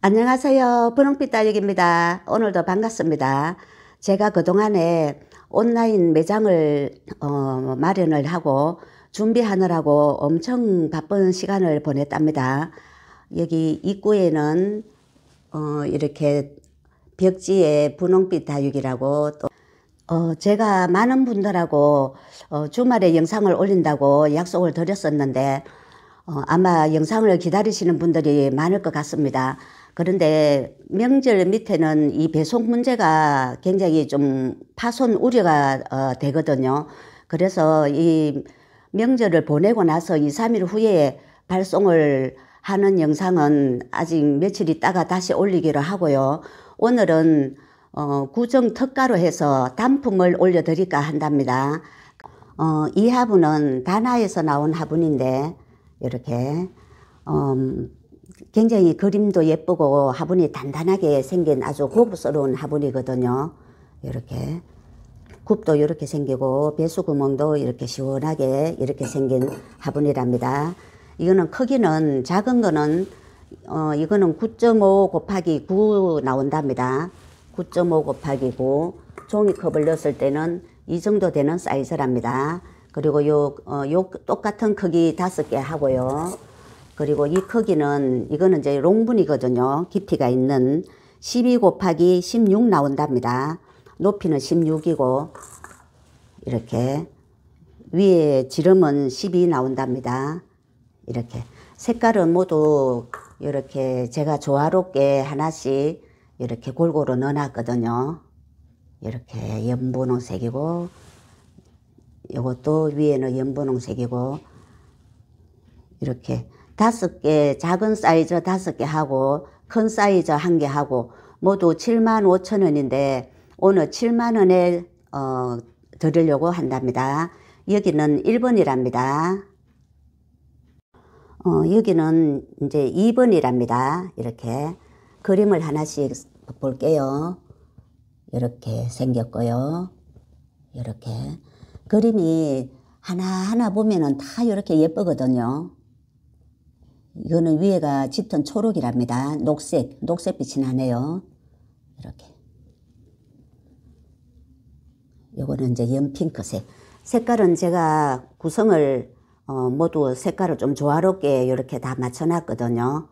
안녕하세요. 분홍빛 다육입니다. 오늘도 반갑습니다. 제가 그동안에 온라인 매장을 어, 마련을 하고 준비하느라고 엄청 바쁜 시간을 보냈답니다. 여기 입구에는 어, 이렇게 벽지에 분홍빛 다육이라고 또 어, 제가 많은 분들하고 어, 주말에 영상을 올린다고 약속을 드렸었는데 어, 아마 영상을 기다리시는 분들이 많을 것 같습니다. 그런데 명절 밑에는 이 배송 문제가 굉장히 좀 파손 우려가 어, 되거든요. 그래서 이 명절을 보내고 나서 이3일 후에 발송을 하는 영상은 아직 며칠 있다가 다시 올리기로 하고요. 오늘은 어, 구정 특가로 해서 단품을 올려드릴까 한답니다. 어, 이 화분은 다나에서 나온 화분인데 이렇게 음, 굉장히 그림도 예쁘고 화분이 단단하게 생긴 아주 고급스러운 화분이거든요. 이렇게 굽도 이렇게 생기고 배수 구멍도 이렇게 시원하게 이렇게 생긴 화분이랍니다. 이거는 크기는 작은 거는 어 이거는 9.5 곱하기 9 나온답니다. 9.5 곱하기 9 종이컵을 넣었을 때는 이 정도 되는 사이즈랍니다. 그리고 요, 어, 요 똑같은 크기 5개 하고요. 그리고 이 크기는 이거는 이제 롱분이거든요. 깊이가 있는 12 곱하기 16 나온답니다. 높이는 16이고 이렇게 위에 지름은 12 나온답니다. 이렇게 색깔은 모두 이렇게 제가 조화롭게 하나씩 이렇게 골고루 넣어놨거든요. 이렇게 연분홍색이고 이것도 위에는 연분홍색이고 이렇게 다섯 개 작은 사이즈 다섯 개 하고 큰 사이즈 한 개 하고 모두 7만 5천 원인데 오늘 7만 원에 어, 드리려고 한답니다. 여기는 1번이랍니다. 어, 여기는 이제 2번이랍니다. 이렇게 그림을 하나씩 볼게요. 이렇게 생겼고요. 이렇게 그림이 하나하나 보면은 다 이렇게 예쁘거든요. 이거는 위에가 짙은 초록이랍니다. 녹색, 녹색빛이 나네요. 이렇게. 요거는 이제 연핑크색. 색깔은 제가 구성을 어, 모두 색깔을 좀 조화롭게 이렇게 다 맞춰놨거든요.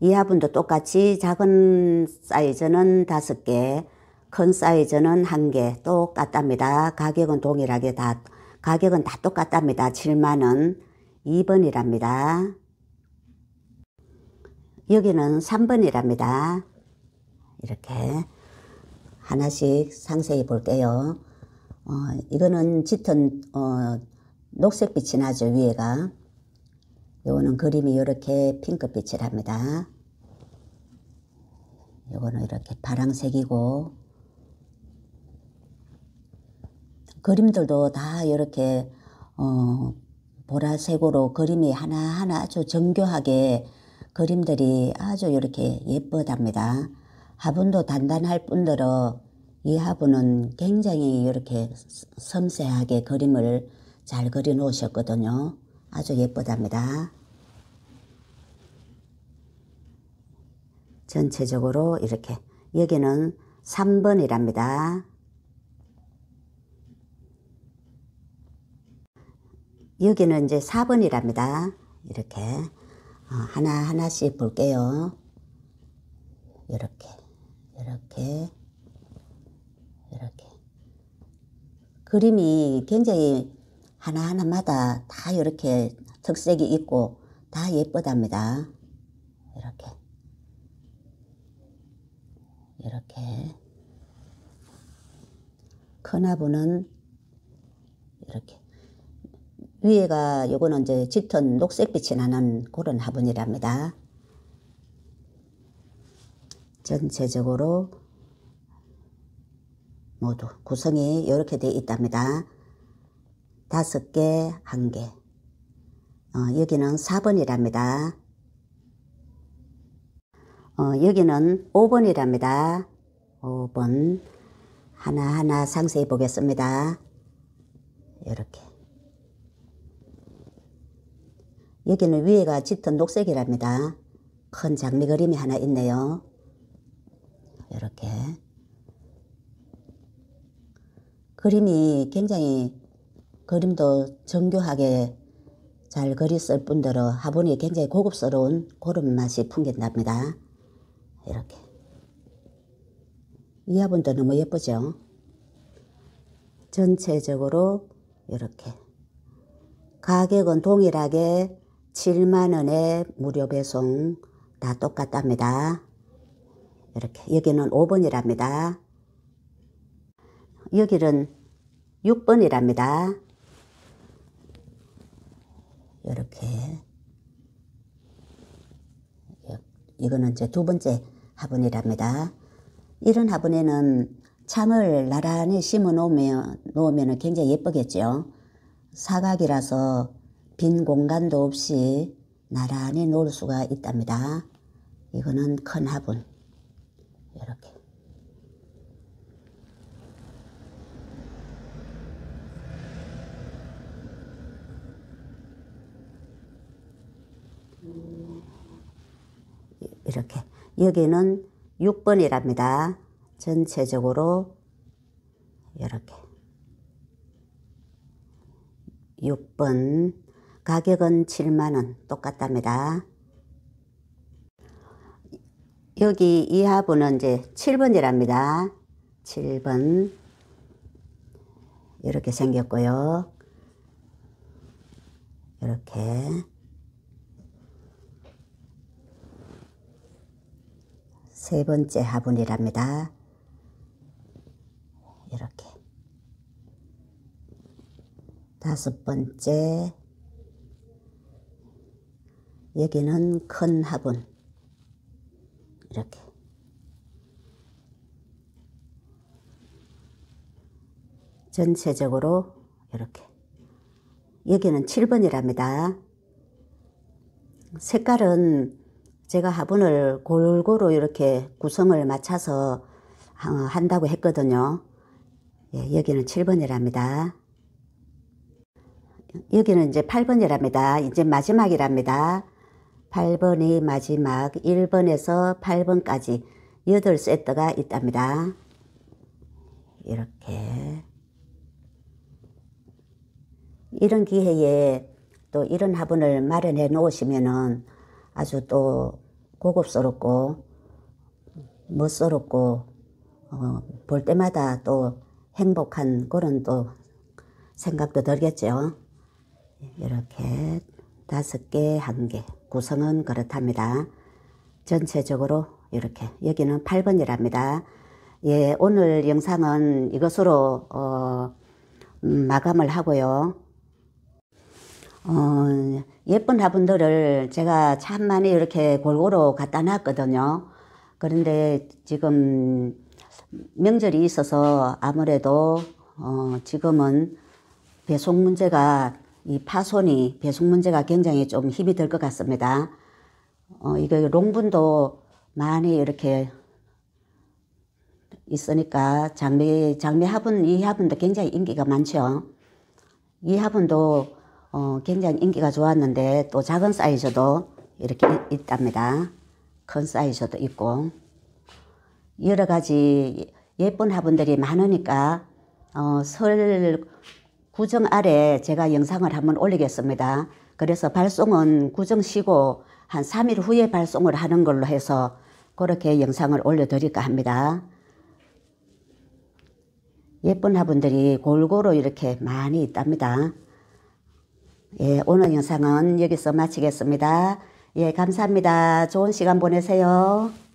이 화분도 똑같이 작은 사이즈는 다섯 개, 큰 사이즈는 한개 똑같답니다. 가격은 동일하게 다, 가격은 다 똑같답니다. 7만원 2번이랍니다. 여기는 3번이랍니다. 이렇게 하나씩 상세히 볼게요. 어, 이거는 짙은 어, 녹색빛이 나죠 위에가 요거는 그림이 이렇게 핑크빛이랍니다 요거는 이렇게 파랑색이고 그림들도 다 이렇게 어, 보라색으로 그림이 하나하나 아주 정교하게 그림들이 아주 이렇게 예쁘답니다. 화분도 단단할 뿐더러 이 화분은 굉장히 이렇게 섬세하게 그림을 잘 그려 놓으셨거든요. 아주 예쁘답니다. 전체적으로 이렇게 여기는 3번이랍니다. 여기는 이제 4번이랍니다. 이렇게 아, 하나하나씩 볼게요. 이렇게, 이렇게, 이렇게. 그림이 굉장히 하나하나마다 다 이렇게 특색이 있고 다 예쁘답니다. 이렇게. 이렇게. 큰아부는 이렇게. 위에가 요거는 이제 짙은 녹색빛이 나는 그런 화분이랍니다. 전체적으로 모두 구성이 이렇게 되어 있답니다. 다섯 개, 한 개. 어, 여기는 4번이랍니다. 어, 여기는 5번이랍니다. 5번. 하나하나 상세히 보겠습니다. 이렇게. 여기는 위에가 짙은 녹색이랍니다. 큰 장미 그림이 하나 있네요. 이렇게 그림이 굉장히 그림도 정교하게 잘 그렸을 뿐더러 화분이 굉장히 고급스러운 고름 맛이 풍긴답니다. 이렇게 이 화분도 너무 예쁘죠? 전체적으로 이렇게 가격은 동일하게 7만원에 무료 배송 다 똑같답니다. 이렇게 여기는 5번이랍니다. 여기는 6번이랍니다. 이렇게 이거는 이제 두 번째 화분이랍니다. 이런 화분에는 참을 나란히 심어 놓으면, 놓으면 굉장히 예쁘겠죠. 사각이라서 빈 공간도 없이 나란히 놓을 수가 있답니다. 이거는 큰 화분. 이렇게. 이렇게 여기는 6번이랍니다. 전체적으로 이렇게 6번 가격은 7만원 똑같답니다. 여기 이 화분은 이제 7번이랍니다. 7번 이렇게 생겼고요. 이렇게 세 번째 화분이랍니다. 이렇게 다섯 번째 여기는 큰 화분 이렇게 전체적으로 이렇게 여기는 7번이랍니다. 색깔은 제가 화분을 골고루 이렇게 구성을 맞춰서 아, 한다고 했거든요. 예, 여기는 7번이랍니다. 여기는 이제 8번이랍니다. 이제 마지막이랍니다. 8번이 마지막 1번에서 8번까지 8세트가 있답니다. 이렇게 이런 기회에 또 이런 화분을 마련해 놓으시면은 아주 또 고급스럽고 멋스럽고 어, 볼 때마다 또 행복한 그런 또 생각도 들겠죠. 이렇게 다섯 개, 한 개. 구성은 그렇답니다. 전체적으로 이렇게 여기는 8번이랍니다. 예, 오늘 영상은 이것으로 어, 음, 마감을 하고요. 어, 예쁜 화분들을 제가 참 많이 이렇게 골고루 갖다 놨거든요. 그런데 지금 명절이 있어서 아무래도 어, 지금은 배송 문제가 이 파손이 배송 문제가 굉장히 좀 힘이 들 것 같습니다. 어, 이거 롱분도 많이 이렇게 있으니까 장미 장미 화분 이 화분도 굉장히 인기가 많죠. 이 화분도 어, 굉장히 인기가 좋았는데 또 작은 사이즈도 이렇게 있답니다. 큰 사이즈도 있고 여러 가지 예쁜 화분들이 많으니까 어, 설 구정 아래 제가 영상을 한번 올리겠습니다. 그래서 발송은 구정 쉬고 한 3일 후에 발송을 하는 걸로 해서 그렇게 영상을 올려드릴까 합니다. 예쁜 화분들이 골고루 이렇게 많이 있답니다. 예, 오늘 영상은 여기서 마치겠습니다. 예, 감사합니다. 좋은 시간 보내세요.